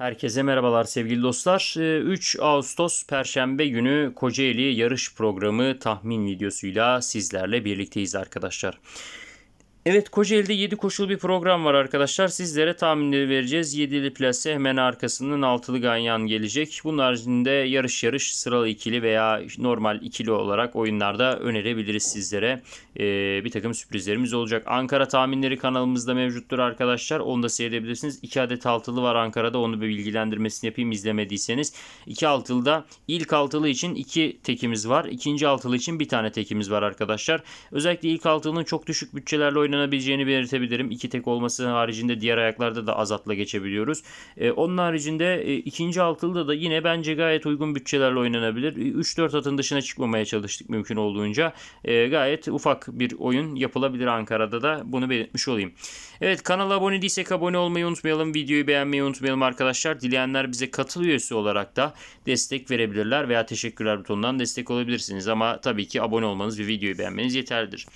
Herkese merhabalar sevgili dostlar. 3 ee, Ağustos Perşembe günü Kocaeli yarış programı tahmin videosuyla sizlerle birlikteyiz arkadaşlar. Evet Kocaeli'de 7 koşul bir program var arkadaşlar. Sizlere tahminleri vereceğiz. 7'li plase hemen arkasından 6'lı ganyan gelecek. Bunun haricinde yarış yarış sıralı ikili veya normal ikili olarak oyunlarda önerebiliriz sizlere. Ee, bir takım sürprizlerimiz olacak. Ankara tahminleri kanalımızda mevcuttur arkadaşlar. Onu da seyredebilirsiniz. 2 adet altılı var Ankara'da. Onu bir bilgilendirmesini yapayım izlemediyseniz. 2 da ilk altılı için 2 tekimiz var. İkinci altılı için bir tane tekimiz var arkadaşlar. Özellikle ilk altılının çok düşük bütçelerle oynadığı oynanabileceğini belirtebilirim. İki tek olması haricinde diğer ayaklarda da azatla geçebiliyoruz. E, onun haricinde e, ikinci altılıda da yine bence gayet uygun bütçelerle oynanabilir. 3-4 e, atın dışına çıkmamaya çalıştık mümkün olduğunca. gayet ufak bir oyun yapılabilir Ankara'da da bunu belirtmiş olayım. Evet kanala abone değilsek abone olmayı unutmayalım. Videoyu beğenmeyi unutmayalım arkadaşlar. Dileyenler bize katıl üyesi olarak da destek verebilirler veya teşekkürler butonundan destek olabilirsiniz. Ama tabii ki abone olmanız ve videoyu beğenmeniz yeterlidir.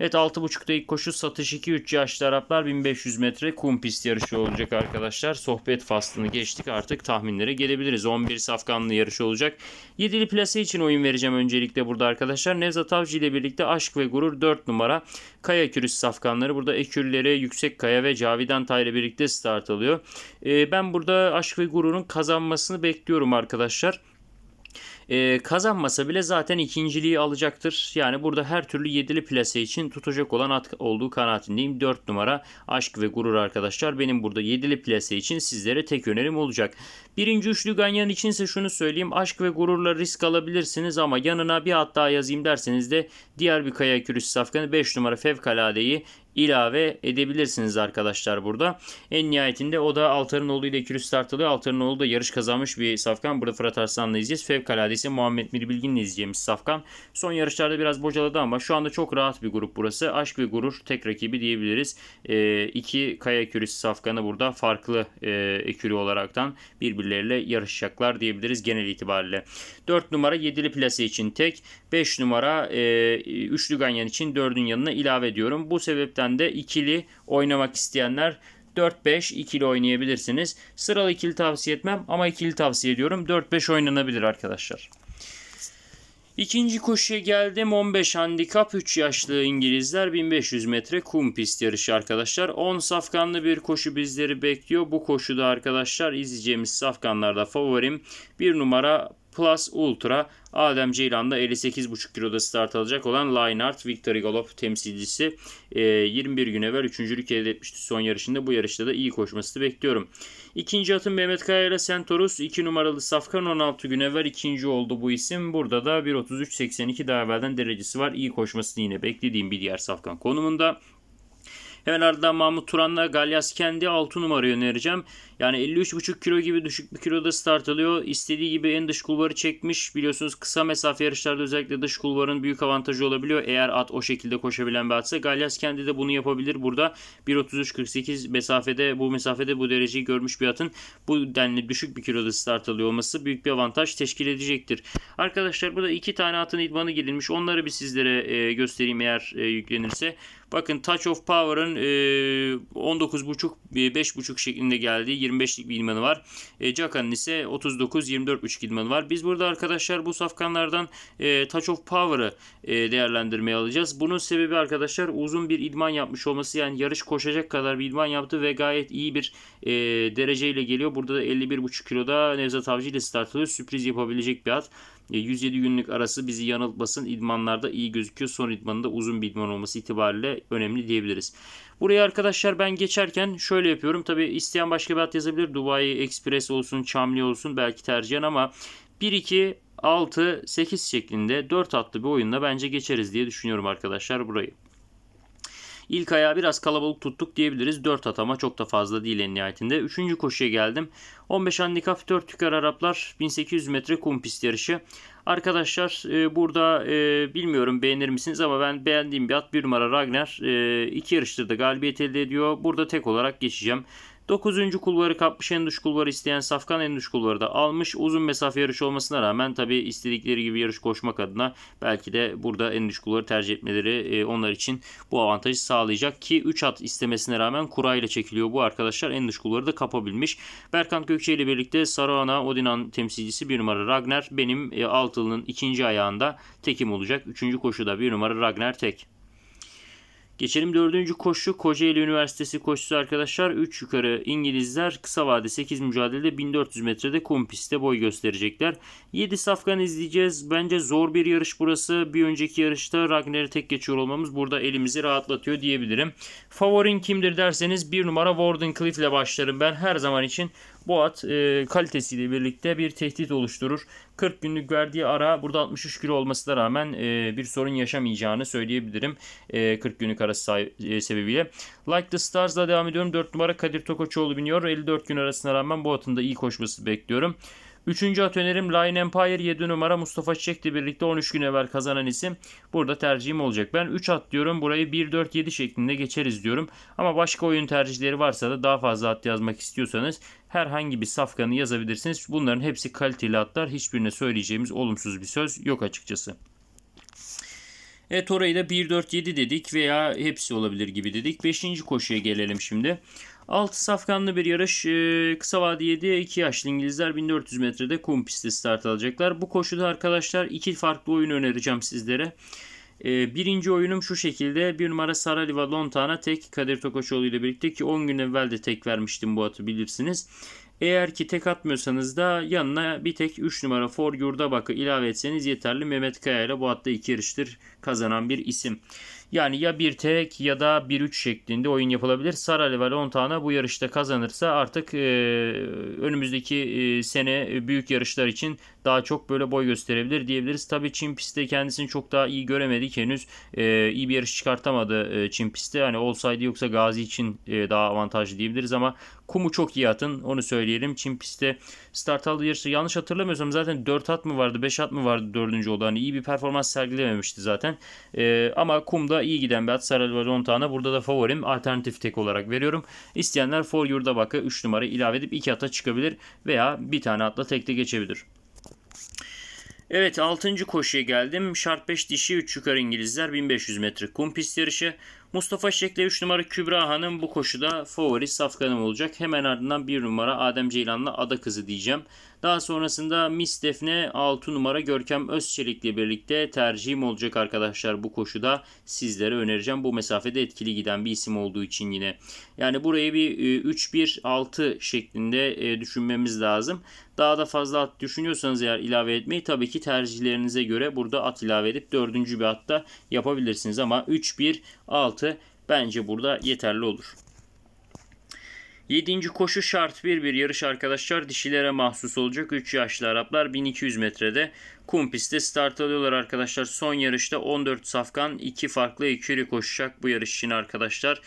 Evet 6.5'da ilk koşu satış 2-3 yaşlı Araplar 1500 metre kum pist yarışı olacak arkadaşlar. Sohbet faslını geçtik artık tahminlere gelebiliriz. 11 safkanlı yarış olacak. 7'li plase için oyun vereceğim öncelikle burada arkadaşlar. Nevzat Avcı ile birlikte Aşk ve Gurur 4 numara. Kaya Kürüs safkanları burada ekürlere Yüksek Kaya ve Cavidan Tayre birlikte start alıyor. Ee, ben burada Aşk ve Gurur'un kazanmasını bekliyorum arkadaşlar. E, kazanmasa bile zaten ikinciliği alacaktır. Yani burada her türlü yedili plase için tutacak olan at olduğu kanaatindeyim. 4 numara aşk ve gurur arkadaşlar. Benim burada yedili plase için sizlere tek önerim olacak. Birinci üçlü Ganyan için ise şunu söyleyeyim. Aşk ve gururla risk alabilirsiniz ama yanına bir at daha yazayım derseniz de diğer bir kaya kürüsü safkanı 5 numara fevkaladeyi ilave edebilirsiniz arkadaşlar burada. En nihayetinde o da Altarınoğlu ile ikili startlı Altarınoğlu da yarış kazanmış bir safkan. Burada Fırat Arslan'la izleyeceğiz. Fevkalade ise Muhammed Mirbilgin'le izleyeceğimiz safkan. Son yarışlarda biraz bocaladı ama şu anda çok rahat bir grup burası. Aşk ve Gurur tek rakibi diyebiliriz. E, iki kaya ekürisi safkanı burada farklı e, ekürü olaraktan birbirleriyle yarışacaklar diyebiliriz genel itibariyle. 4 numara 7'li plase için tek. 5 numara e, 3'lü ganyan için 4'ün yanına ilave ediyorum. Bu sebepten gerçekten de ikili oynamak isteyenler 4-5 ikili oynayabilirsiniz. Sıralı ikili tavsiye etmem ama ikili tavsiye ediyorum. 4-5 oynanabilir arkadaşlar. İkinci koşuya geldim. 15 handikap 3 yaşlı İngilizler 1500 metre kum pist yarışı arkadaşlar. 10 safkanlı bir koşu bizleri bekliyor. Bu koşuda arkadaşlar izleyeceğimiz safkanlarda favorim 1 numara Plus Ultra Adem Ceylan'da 58,5 kiloda start alacak olan Lineart Victory Galop temsilcisi e, ee, 21 gün evvel 3. elde etmişti son yarışında. Bu yarışta da iyi koşması bekliyorum. İkinci atım Mehmet Kaya ile Sentorus 2 numaralı Safkan 16 gün evvel ikinci oldu bu isim. Burada da 1.33.82 daha evvelden derecesi var. İyi koşmasını yine beklediğim bir diğer Safkan konumunda. Hemen ardından Mahmut Turan'la Galyas Kendi 6 numarayı önereceğim. Yani 53,5 kilo gibi düşük bir kiloda start alıyor. İstediği gibi en dış kulvarı çekmiş. Biliyorsunuz kısa mesafe yarışlarda özellikle dış kulvarın büyük avantajı olabiliyor. Eğer at o şekilde koşabilen bir atsa. Galyas Kendi de bunu yapabilir. Burada 1.33.48 mesafede bu mesafede bu dereceyi görmüş bir atın bu denli düşük bir kiloda start alıyor olması büyük bir avantaj teşkil edecektir. Arkadaşlar burada iki tane atın idmanı girilmiş. Onları bir sizlere e, göstereyim eğer e, yüklenirse. Bakın Touch of Power'ın e, 19.5 5.5 e, şeklinde geldiği 25'lik bir ilmanı var. E, Caka'nın ise 39 24.5 ilmanı var. Biz burada arkadaşlar bu safkanlardan e, Touch of Power'ı e, değerlendirmeye alacağız. Bunun sebebi arkadaşlar uzun bir idman yapmış olması yani yarış koşacak kadar bir idman yaptı ve gayet iyi bir e, dereceyle geliyor. Burada da 51.5 kiloda Nevzat Avcı ile start alıyor. Sürpriz yapabilecek bir at. 107 e, günlük arası bizi yanıltmasın. İdmanlarda iyi gözüküyor. Son idmanında uzun bir idman olması itibariyle önemli diyebiliriz. Buraya arkadaşlar ben geçerken şöyle yapıyorum. Tabi isteyen başka bir hat yazabilir. Dubai Express olsun, Çamli olsun belki tercihen ama 1-2 6, 8 şeklinde 4 atlı bir oyunla bence geçeriz diye düşünüyorum arkadaşlar burayı. İlk ayağı biraz kalabalık tuttuk diyebiliriz. 4 atama çok da fazla değil en nihayetinde. 3. koşuya geldim. 15 handikap 4 tükar Araplar 1800 metre kum pist yarışı. Arkadaşlar e, burada e, bilmiyorum beğenir misiniz ama ben beğendiğim bir at 1 numara Ragnar. E, iki yarıştırda galibiyet elde ediyor. Burada tek olarak geçeceğim. 9. kulvarı kapmış en dış kulvarı isteyen Safkan en dış kulvarı da almış. Uzun mesafe yarış olmasına rağmen tabi istedikleri gibi yarış koşmak adına belki de burada en dış kulvarı tercih etmeleri e, onlar için bu avantajı sağlayacak ki 3 at istemesine rağmen kura ile çekiliyor bu arkadaşlar. En dış kulvarı da kapabilmiş. Berkant Gökçe ile birlikte Saruhan'a Odinan temsilcisi 1 numara Ragnar benim e, Altılı'nın ikinci ayağında tekim olacak. 3. koşuda 1 numara Ragnar tek. Geçelim dördüncü koşu Kocaeli Üniversitesi koşusu arkadaşlar. 3 yukarı İngilizler kısa vade 8 mücadelede 1400 metrede kompiste boy gösterecekler. 7 safkan izleyeceğiz. Bence zor bir yarış burası. Bir önceki yarışta Ragnar'ı tek geçiyor olmamız burada elimizi rahatlatıyor diyebilirim. Favorin kimdir derseniz bir numara Warden Cliff ile başlarım ben. Her zaman için bu at e, kalitesiyle birlikte bir tehdit oluşturur. 40 günlük verdiği ara burada 63 kilo olmasına rağmen e, bir sorun yaşamayacağını söyleyebilirim. E, 40 günlük arası e, sebebiyle. Like the Stars'la devam ediyorum. 4 numara Kadir Tokoçoğlu biniyor. 54 gün arasına rağmen bu atın da iyi koşması bekliyorum. Üçüncü at önerim Lion Empire 7 numara Mustafa Çiçek'le birlikte 13 gün evvel kazanan isim burada tercihim olacak. Ben 3 at diyorum burayı 1-4-7 şeklinde geçeriz diyorum. Ama başka oyun tercihleri varsa da daha fazla at yazmak istiyorsanız herhangi bir safkanı yazabilirsiniz. Bunların hepsi kaliteli atlar. Hiçbirine söyleyeceğimiz olumsuz bir söz yok açıkçası. Evet orayı da 1-4-7 dedik veya hepsi olabilir gibi dedik. 5. koşuya gelelim şimdi. 6 safkanlı bir yarış. E, kısa 7 2 yaşlı İngilizler 1400 metrede kum pisti start alacaklar. Bu koşuda arkadaşlar iki farklı oyun önereceğim sizlere. E, birinci oyunum şu şekilde. Bir numara Saraliva Lontana tek Kadir Tokoçoğlu ile birlikte ki 10 gün evvel de tek vermiştim bu atı bilirsiniz. Eğer ki tek atmıyorsanız da yanına bir tek 3 numara For bakı ilave etseniz yeterli. Mehmet Kaya ile bu hatta 2 yarıştır kazanan bir isim. Yani ya bir tek ya da bir üç şeklinde oyun yapılabilir. Sarali ve Lontana bu yarışta kazanırsa artık e, önümüzdeki e, sene büyük yarışlar için daha çok böyle boy gösterebilir diyebiliriz. Tabii Çin pistte kendisini çok daha iyi göremedik henüz. E, iyi bir yarış çıkartamadı e, Çin pistte. Hani olsaydı yoksa Gazi için e, daha avantajlı diyebiliriz ama kumu çok iyi atın onu söyleyelim. Çin pistte start aldığı yarışı yanlış hatırlamıyorsam zaten 4 at mı vardı 5 at mı vardı 4. oldu. Hani iyi bir performans sergilememişti zaten. E, ama kumda da iyi giden bir at. Saralvari 10 tane. Burada da favorim alternatif tek olarak veriyorum. İsteyenler For Your baka 3 numara ilave edip 2 ata çıkabilir veya bir tane atla tekte geçebilir. Evet 6. koşuya geldim. Şart 5 dişi 3 yukarı İngilizler 1500 metre kum pist yarışı. Mustafa Şek'le 3 numara Kübra Hanım bu koşuda favori safkanım olacak. Hemen ardından 1 numara Adem Ceylan'la Ada Kızı diyeceğim. Daha sonrasında Miss Defne 6 numara Görkem Özçelik'le birlikte tercihim olacak arkadaşlar bu koşuda sizlere önereceğim. Bu mesafede etkili giden bir isim olduğu için yine. Yani burayı bir 3-1-6 e, şeklinde e, düşünmemiz lazım. Daha da fazla at düşünüyorsanız eğer ilave etmeyi tabii ki tercihlerinize göre burada at ilave edip dördüncü bir atta yapabilirsiniz. Ama 3-1-6 16 bence burada yeterli olur. Yedinci koşu şart bir bir yarış arkadaşlar dişilere mahsus olacak. 3 yaşlı Araplar 1200 metrede kum pistte start alıyorlar arkadaşlar. Son yarışta 14 safkan 2 farklı eküri koşacak bu yarış için arkadaşlar.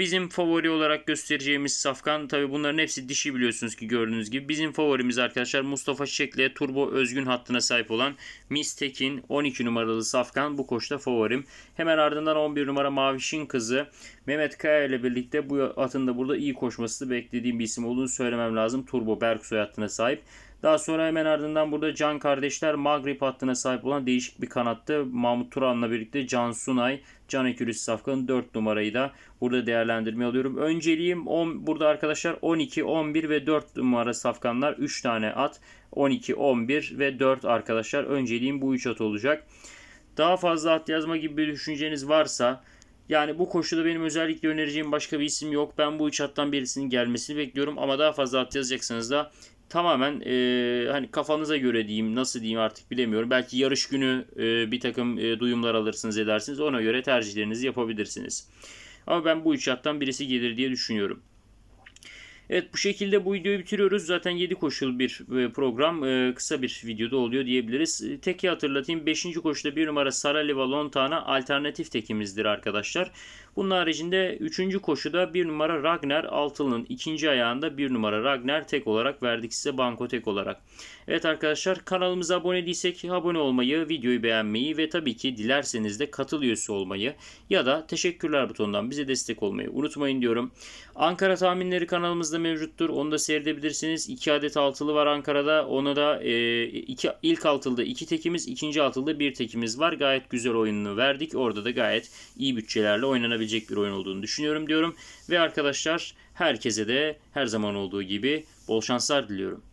Bizim favori olarak göstereceğimiz safkan tabi bunların hepsi dişi biliyorsunuz ki gördüğünüz gibi. Bizim favorimiz arkadaşlar Mustafa Şekle turbo özgün hattına sahip olan Miss Tekin 12 numaralı safkan bu koşta favorim. Hemen ardından 11 numara Mavişin kızı Mehmet Kaya ile birlikte bu atın da burada iyi koşması beklediğim bir isim olduğunu söylemem lazım. Turbo Berk soyadına sahip. Daha sonra hemen ardından burada Can kardeşler Magrip hattına sahip olan değişik bir kanatta Mahmut Turan'la birlikte Can Sunay, Can Ekülüs Safkan'ın 4 numarayı da burada değerlendirmeye alıyorum. Önceliğim 10, burada arkadaşlar 12, 11 ve 4 numara safkanlar 3 tane at. 12, 11 ve 4 arkadaşlar önceliğim bu 3 at olacak. Daha fazla at yazma gibi bir düşünceniz varsa yani bu koşuda benim özellikle önereceğim başka bir isim yok. Ben bu üç hattan birisinin gelmesini bekliyorum ama daha fazla hat yazacaksanız da tamamen e, hani kafanıza göre diyeyim nasıl diyeyim artık bilemiyorum. Belki yarış günü e, bir takım e, duyumlar alırsınız edersiniz ona göre tercihlerinizi yapabilirsiniz. Ama ben bu üç hattan birisi gelir diye düşünüyorum. Evet bu şekilde bu videoyu bitiriyoruz. Zaten 7 koşul bir e, program. E, kısa bir videoda oluyor diyebiliriz. E, teki hatırlatayım. 5. koşuda 1 numara Sarali Valontana alternatif tekimizdir arkadaşlar. Bunun haricinde 3. koşuda 1 numara Ragnar Altılı'nın ikinci ayağında 1 numara Ragnar tek olarak verdik size banko tek olarak. Evet arkadaşlar kanalımıza abone değilsek abone olmayı, videoyu beğenmeyi ve tabii ki dilerseniz de katıl üyesi olmayı ya da teşekkürler butonundan bize destek olmayı unutmayın diyorum. Ankara tahminleri kanalımızda mevcuttur. Onu da seyredebilirsiniz. 2 adet altılı var Ankara'da. ona da e, iki, ilk altılıda 2 tekimiz, ikinci altılıda 1 tekimiz var. Gayet güzel oyununu verdik. Orada da gayet iyi bütçelerle oynanabilir olabilecek bir oyun olduğunu düşünüyorum diyorum. Ve arkadaşlar herkese de her zaman olduğu gibi bol şanslar diliyorum.